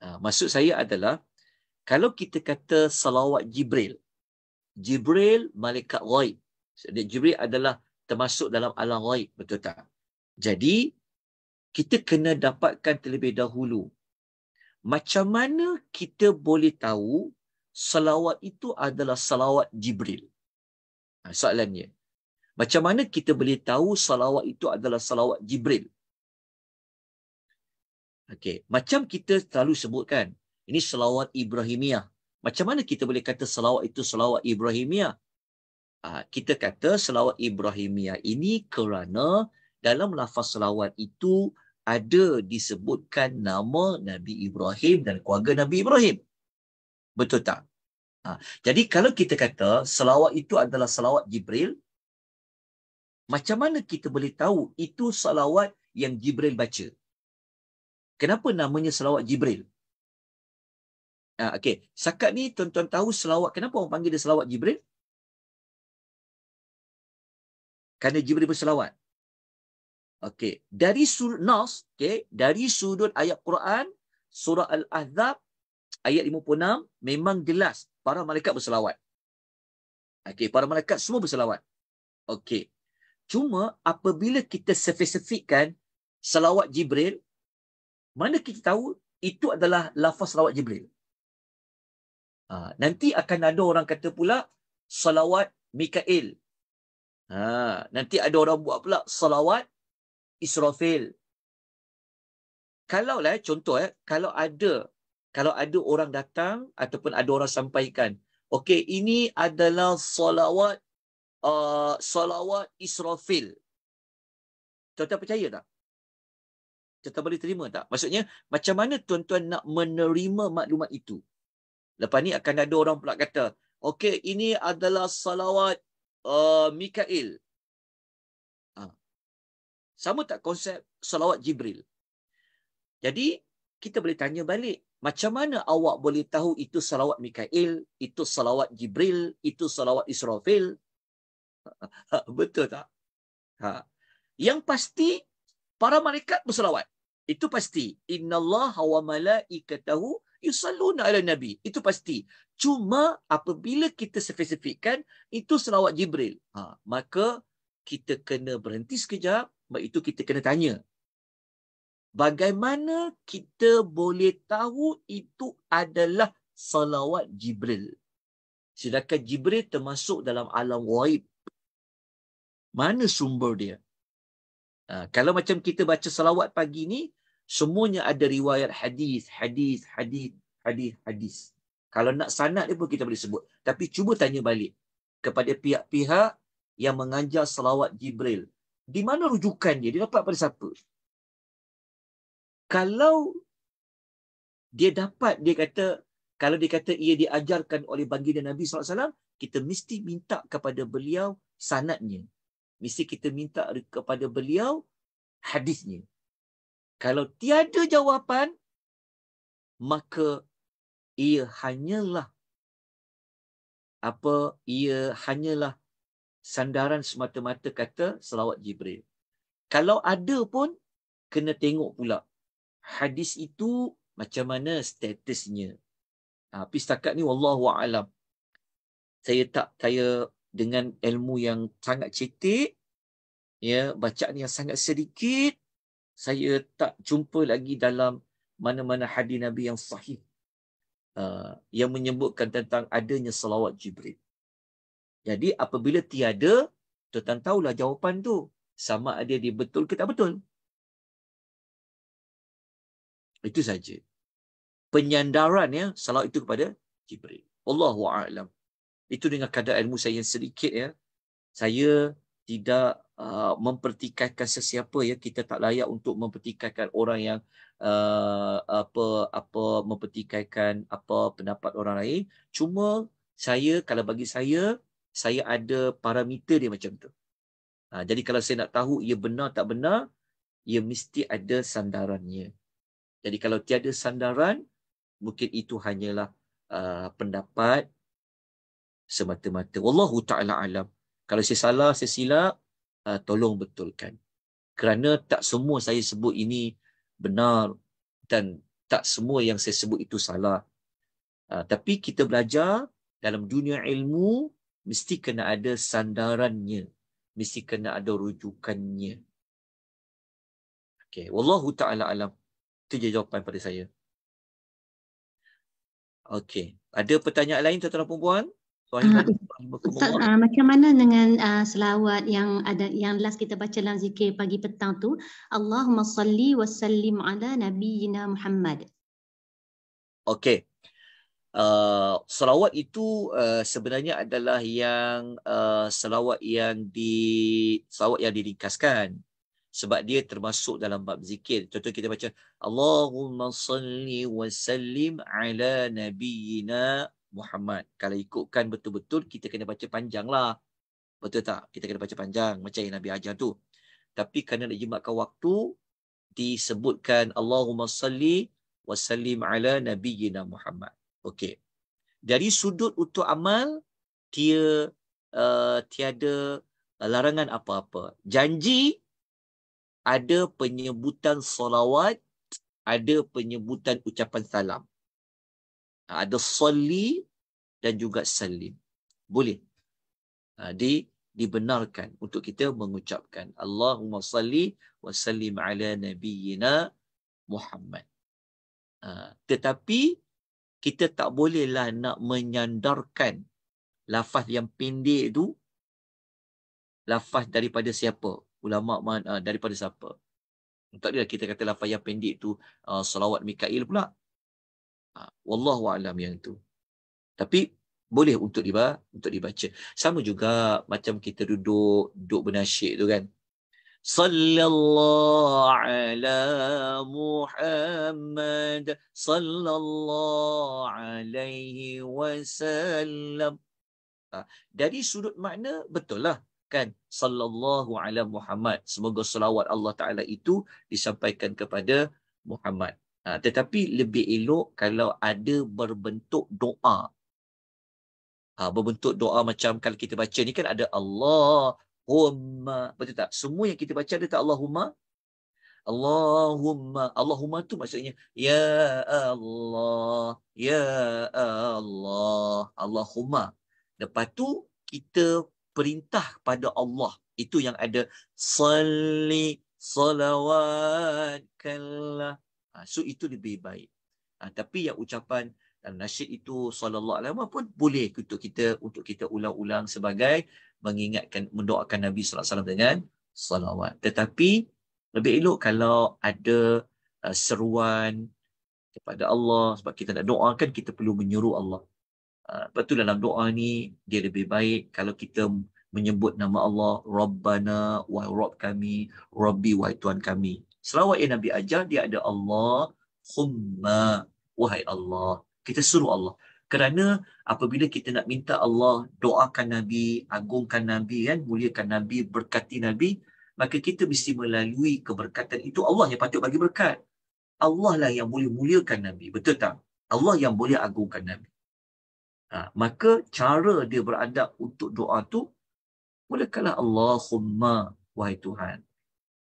ha, maksud saya adalah kalau kita kata salawat jibril jibril malaikat ghaib jadi jibril adalah termasuk dalam alam ghaib betul tak jadi kita kena dapatkan terlebih dahulu macam mana kita boleh tahu salawat itu adalah salawat Jibril ha, soalannya macam mana kita boleh tahu salawat itu adalah salawat Jibril Okay, macam kita selalu sebutkan ini salawat Ibrahimiyah macam mana kita boleh kata salawat itu salawat Ibrahimiyah Ah, kita kata selawat Ibrahimiyah ini kerana dalam lafaz selawat itu ada disebutkan nama Nabi Ibrahim dan keluarga Nabi Ibrahim. Betul tak? Ha, jadi kalau kita kata selawat itu adalah selawat Jibril, macam mana kita boleh tahu itu selawat yang Jibril baca? Kenapa namanya selawat Jibril? Ha, ah, okay. Sakat ni tuan-tuan tahu selawat, kenapa orang panggil dia selawat Jibril? kerana Jibril berselawat. Okey, dari surah nas, okey, dari sudut ayat Quran surah Al-Ahzab ayat 56 memang jelas para malaikat berselawat. Okey, para malaikat semua berselawat. Okey. Cuma apabila kita spesifikkan selawat Jibril, mana kita tahu itu adalah lafaz selawat Jibril. Ha, nanti akan ada orang kata pula selawat Mikael Ha, nanti ada orang buat pula salawat Israfil. Kalau lah eh, contoh eh, kalau ada kalau ada orang datang ataupun ada orang sampaikan, okey ini adalah salawat uh, salawat Israfil. Tuan-tuan percaya tak? Tuan-tuan boleh terima tak? Maksudnya, macam mana tuan-tuan nak menerima maklumat itu? Lepas ni akan ada orang pula kata, okey ini adalah salawat Uh, Mikail. Ha. Sama tak konsep salawat Jibril? Jadi, kita boleh tanya balik. Macam mana awak boleh tahu itu salawat Mikail, itu salawat Jibril, itu salawat Israfil? <laughs> Betul tak? Ha. Yang pasti, para malaikat bersalawat. Itu pasti. Inna Allah wa malaikatahu yusalluna ala nabi. Itu pasti. Cuma apabila kita spesifikkan itu selawat Jibril. Ha, maka kita kena berhenti sekejap. Sebab itu kita kena tanya. Bagaimana kita boleh tahu itu adalah salawat Jibril? Sedangkan Jibril termasuk dalam alam waib. Mana sumber dia? Ha, kalau macam kita baca salawat pagi ni, semuanya ada riwayat hadis, hadis, hadis, hadis. hadis. Kalau nak sanat dia pun kita boleh sebut. Tapi cuba tanya balik kepada pihak-pihak yang mengajar salawat Jibril. Di mana rujukan dia? Dia dapat pada siapa? Kalau dia dapat, dia kata, kalau dia kata ia diajarkan oleh baginda Nabi SAW, kita mesti minta kepada beliau sanatnya. Mesti kita minta kepada beliau hadisnya. Kalau tiada jawapan, maka ia hanyalah apa ia hanyalah sandaran semata-mata kata selawat Jibril. Kalau ada pun kena tengok pula hadis itu macam mana statusnya. Ha, tapi setakat ni wallahu alam. Saya tak saya dengan ilmu yang sangat cetek ya bacaan yang sangat sedikit saya tak jumpa lagi dalam mana-mana hadis Nabi yang sahih Uh, yang menyebutkan tentang adanya salawat Jibril. Jadi apabila tiada, tuan-tuan tahulah jawapan tu. Sama ada dia betul ke tak betul. Itu saja. Penyandaran ya, salawat itu kepada Jibril. Allahu a'lam. Itu dengan kadar ilmu saya yang sedikit ya. Saya tidak uh, mempertikaikan sesiapa ya kita tak layak untuk mempertikaikan orang yang uh, apa apa mempertikaikan apa pendapat orang lain cuma saya kalau bagi saya saya ada parameter dia macam tu ha, jadi kalau saya nak tahu ia benar tak benar ia mesti ada sandarannya jadi kalau tiada sandaran mungkin itu hanyalah uh, pendapat semata-mata wallahu taala alam kalau saya salah, saya silap, uh, tolong betulkan. Kerana tak semua saya sebut ini benar dan tak semua yang saya sebut itu salah. Uh, tapi kita belajar dalam dunia ilmu mesti kena ada sandarannya, mesti kena ada rujukannya. Okey, wallahu taala alam. Itu je jawapan pada saya. Okay, ada pertanyaan lain tuan-tuan dan puan Ustaz, uh, ah, macam mana dengan uh, selawat yang ada yang last kita baca dalam zikir pagi petang tu? Allahumma salli wa sallim ala nabiyyina Muhammad. Okey. Uh, selawat itu uh, sebenarnya adalah yang uh, selawat yang di selawat yang diringkaskan sebab dia termasuk dalam bab zikir. Contoh kita baca Allahumma salli wa sallim ala nabiyyina Muhammad. Kalau ikutkan betul-betul, kita kena baca panjang lah. Betul tak? Kita kena baca panjang. Macam yang Nabi ajar tu. Tapi kerana nak jimatkan waktu, disebutkan Allahumma salli wa sallim ala nabi nabiyyina Muhammad. Okey. Dari sudut untuk amal, dia uh, tiada larangan apa-apa. Janji, ada penyebutan salawat, ada penyebutan ucapan salam ada salli dan juga salim. Boleh. Ha, di, dibenarkan untuk kita mengucapkan Allahumma salli wa sallim ala nabiyyina Muhammad. Ah, tetapi kita tak bolehlah nak menyandarkan lafaz yang pendek itu lafaz daripada siapa? Ulama ah, daripada siapa? Tak adalah kita kata lafaz yang pendek tu uh, salawat Mikail pula. Ha, wallahu alam yang tu. Tapi boleh untuk diba untuk dibaca. Sama juga macam kita duduk duduk bernasyik tu kan. Sallallahu ala Muhammad sallallahu alaihi wasallam. Ha, dari sudut makna betul lah kan sallallahu ala Muhammad semoga selawat Allah taala itu disampaikan kepada Muhammad Ha, tetapi lebih elok kalau ada berbentuk doa. Ha, berbentuk doa macam kalau kita baca ni kan ada Allahumma. Betul tak? Semua yang kita baca ada tak Allahumma? Allahumma. Allahumma tu maksudnya Ya Allah. Ya Allah. Allahumma. Lepas tu kita perintah kepada Allah. Itu yang ada Salli salawat kallah Ha, so itu lebih baik. Ha, tapi yang ucapan dan ha, nasyid itu sallallahu alaihi wasallam pun boleh untuk kita untuk kita ulang-ulang sebagai mengingatkan mendoakan Nabi sallallahu alaihi wasallam dengan salawat. Tetapi lebih elok kalau ada uh, seruan kepada Allah sebab kita nak doakan kita perlu menyuruh Allah. Ah uh, dalam doa ni dia lebih baik kalau kita menyebut nama Allah Rabbana wa Rabb kami, Rabbi wa Tuhan kami. Selawat yang Nabi ajar dia ada Allah humma wahai Allah. Kita suruh Allah. Kerana apabila kita nak minta Allah doakan Nabi, agungkan Nabi kan, muliakan Nabi, berkati Nabi, maka kita mesti melalui keberkatan itu Allah yang patut bagi berkat. Allah lah yang boleh muliakan Nabi. Betul tak? Allah yang boleh agungkan Nabi. Ha, maka cara dia beradab untuk doa tu, mulakanlah Allahumma, wahai Tuhan.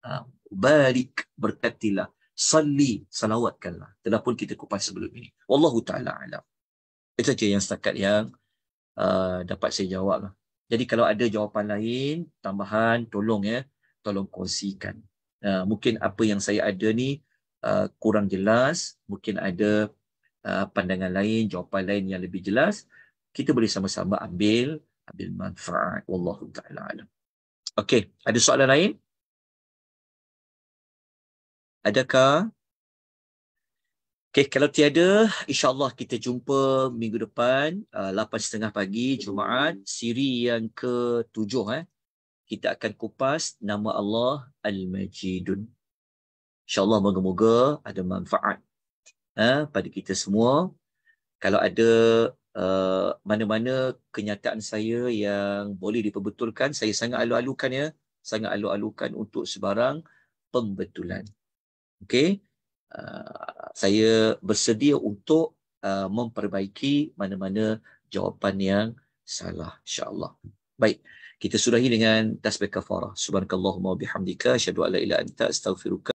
Ha, barik berkatilah salli salawatkanlah telah pun kita kupas sebelum ini wallahu taala alam itu saja yang setakat yang uh, dapat saya jawab lah. Jadi kalau ada jawapan lain, tambahan, tolong ya. Tolong kongsikan. Uh, mungkin apa yang saya ada ni uh, kurang jelas. Mungkin ada uh, pandangan lain, jawapan lain yang lebih jelas. Kita boleh sama-sama ambil ambil manfaat. Wallahu ta'ala alam. Okay, ada soalan lain? Adakah? Okay, kalau tiada, insyaAllah kita jumpa minggu depan, uh, 8.30 pagi, Jumaat, siri yang ke-7. Eh. Kita akan kupas nama Allah Al-Majidun. InsyaAllah moga-moga ada manfaat eh, pada kita semua. Kalau ada uh, mana-mana kenyataan saya yang boleh diperbetulkan, saya sangat alu-alukan ya. Sangat alu-alukan untuk sebarang pembetulan okay, uh, ah, saya bersedia untuk uh, memperbaiki mana-mana jawapan yang salah insyaallah baik kita sudahi dengan tasbih kafarah subhanakallahumma wabihamdika asyhadu an anta astaghfiruka